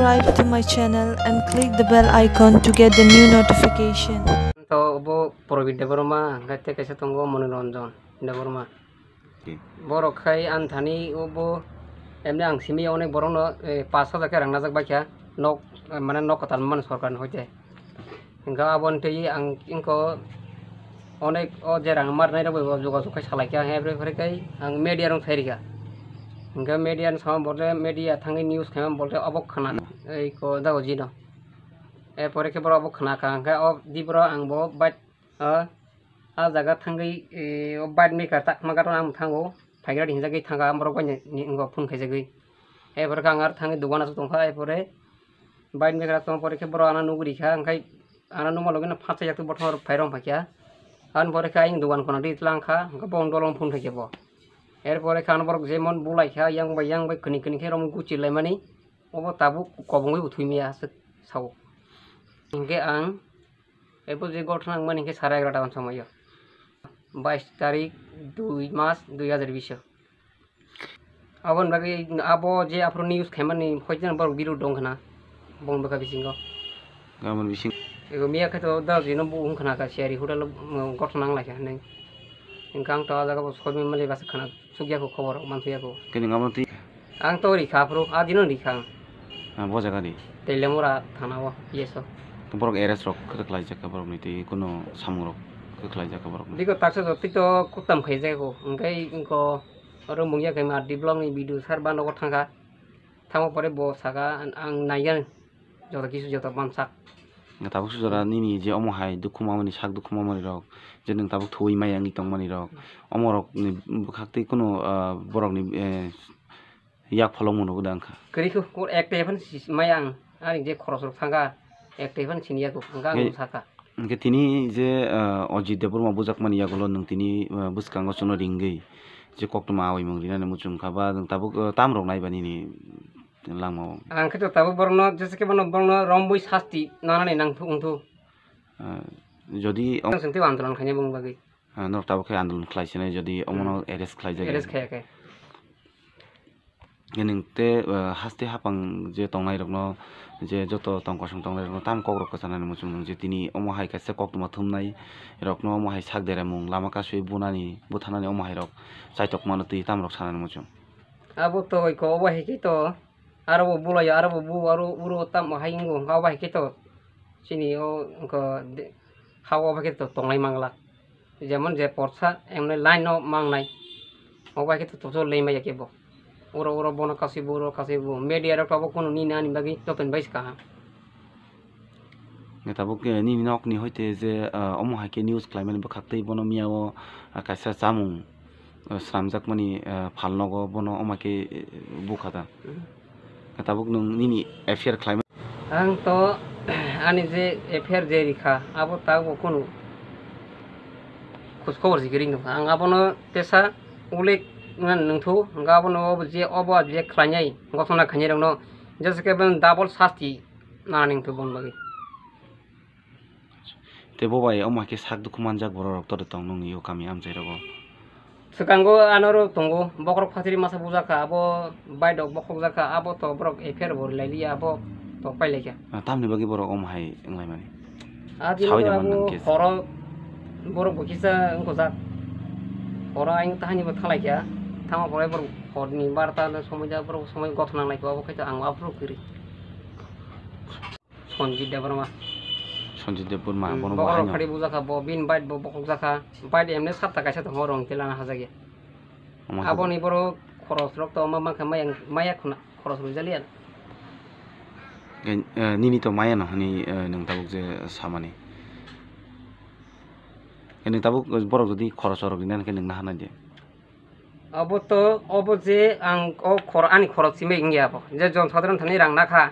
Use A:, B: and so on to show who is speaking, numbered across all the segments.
A: subscribe to my channel and click the bell icon to get the new notification.
B: তো ওবো প্রবীণ দেবরমা গাইতে কেছে তঙ্গ মনোরঞ্জন দেবরমা বড় খাই আনথানি ওবো এমনি আংসিমি অনেক বড় পাঁচ হাজারকে রান্না যাক বাকিয়া নক মানে নকতাল মানে সরকার হইতে ইনকা আবন তুই আং ইনক অনেক ও যে রাং মারনাই রব যোগাযোগ খাই সালাইকা হ্যাঁ ফেরিকাই আং মিডিয়ারং ফেরিকা इनका मीडिया सब बोल रहे मीडिया थांगे न्यूज़ खेम बोल रहे अब खाना को दागजी न ए पर के बरो अब खाना का अंका अब दी बरो आं बो बाट आ जगह थांगे अब बाट में करता मगर आं थांगो फाइगर हिंजा गई थांगा आं बरो गने इंगो फोन खेजे गई ए पर का अंगार थांगे दुकान आसो तंखा ए परे बाट में करा तो पर के बरो आना नुगरी खा अंका आना नुमा लगे ना फासे जातु बठर फाइरम फाकिया आन पर का इंग दुकान कोना दी तलांखा गबो दोलों फोन खेजे बो এরপরে খানবরক যেমন বুলাই খা ইয়াংবাই ইয়াংবাই খনি খনি খে রম গুচিলাই মানে অব তাবু কবঙ্গই উথুইমিয়া সাও ইনকে আং এরপর যে ঘটনা মানে ইনকে সাড়ে এগারোটা সময় বাইশ তারিখ দুই মাস দুই হাজার বিশ আবন বাকি আব যে আপনার নিউজ খেমানি হয়তো বড় বিরু দংখানা বন বাকা বিসিং গামন বিসিং এগো মিয়া খেতে দাও যেন বুংখানা কাছে আর হুটাল ঘটনা লাইখা নেই ओंखाम थाव जागा बसखमि मलि बासे खाना सुगियाखौ खबर मानथियाखौ केनिङा मानथि आं तो रिखाफ्रु आ दिनो रिखां आ बजागानि तेलेमरा थानाव येसो
A: तुमरक एरेस रक खखलाय जाखा बरम नैते कोनो सामुग रक खखलाय जाखा बरम दिगो
B: ताक्से जति तो कुत्तम खै जायगो ओंखाय इंखो आरो मुंया खै मार डिब्लंग नि बिदु सारबा नगर थांगा थांबा परे बसागा आं नायगोन जत किसु जत मानसाक
A: nga tabuk sujara nini je omo hai d u k u mamani sak h d u k u mamani rok je n e n g tabuk t h w i m a yangi tongmani rok omo rok ni k a k t i kuno borok ni yak p o l o n g mono k u d a n g k a
B: kariku ko u ek te phan m a y ang ari je k o r o s r k phanga g ek te phan chinia y k u phanga g ngu saka
A: tini ke je de oji b কে তিনি যে অজিত দেবর মা বুজাক মানি ইয়াগুলো o ং তিনি ব ু স ক া ঙ ্ k চুনো রিঙ্গি যে ক ক ্ n ম n আ mucung kaba চ ু ম খাবা তাবুক তাম রং ন া ই n ini langmau
B: ang kito tabu borno jese ke bono borno romboi sasti nana ne nang phungthu
A: যদি সংসিতে আন্দোলন খাইনে বং বাগি নর তাবো খাই আন্দোলন খাইছেনে যদি অমন এরেস খাই যায় এরেস খাই খাই গেনিংতে হাস্তে হাপাং যে তংনাই রকনো যে যত তংকসং তংনাই রকনো তাম কক রক সানানি মুসুমুং যে তিনি অমহাই কাছে কক তোমা থমনাই রকনো অমহাই সাক দেরে মুং লামা কাসুই বুনানি বুথানানি অমহাই রক চাইতক মানু তুই তাম রক সানানি মুসুম
B: আবো তো ওই কো অবহাই কি তো arabo bulaya arabo bu aro uro tam haingo hau bai keto sini o ko hau bai keto tonglai mangla যেমন যে পরসা এমনি লাইন মাং নাই ও বাইকে তো তোর লেই মাইয়া কেব ওর ওর বন কাশিব ওর কাশিব মেডিয়ার পাবো কোনো নি না নি বাকি তপেন বাইস কাহা
A: তাবকে নি মিনকনি হইতে যে অমহাকে নিউজ ক্লাইমেট বখাকতেই বন মিয়াও কাইসা চামুং স্রামজাকমনি ফালনগ বন অমাকে বুখাতা tabuk nung nini affair climate
B: ang to ani je affair je rikha abo tabo kono খোঁজ খবর জিগিরিং দং আং আবনো পেশা উলেক নান নংথু গাবনো অব যে অব যে খলাইয়াই গসনা খাইয়াই দং ন জেসকে বেন ডাবল শাস্তি নানিং তো বন বাগি
A: তে ববাই অমাকে সাক দুখু মানজাক বড় রক্ত তং নং ইউ কামি আমজাই রগো
B: sukango anoro tongo bokrok fatiri masa bujaka abo baidok bokok jaka abo to borok efer bor laili abo to pailaka
A: tamni bagi borok om hai ngai mani
B: adi abo horo borok bukisa unko jak horo aing tahani bo thalaikya thama porai borok horni barta সময় যা borok সময় গঠনা লাইকো abo kaita ang apro kiri Sanjit Debbarma
A: সঞ্জিতপুর মা বন বহরং খাড়ি
B: বুজা খাবো বিন byte বো বকক জাখা byte এমনি সাত টাকা সাথে হরং তেলা না হাজাগে আবনি বড় খরচ রক্ত মা মাখা মায়া মায়া খুনা খরচ রুজালি আর
A: নিনি তো মায়া না হানি নংতাবুক যে সামানি নংতাবুক বড় যদি খরচ হরক দিন কে নংনা হানা দিয়ে
B: অব তো অব যে আং ও খর আনি খরচ সিমে ইঙ্গিয়াব যে জনসাধারণ থানি রাং না খা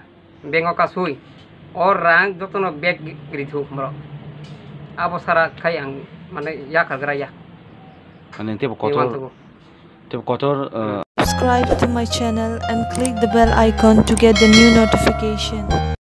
B: বেঙ্গ কাসুই और रंग जो तो बैग गिरी थी मरो आप उस सारा खाई अंग माने या कर गया या अने तेरे कोटर तेरे कोटर
A: subscribe to my channel and click the bell icon to get the new notification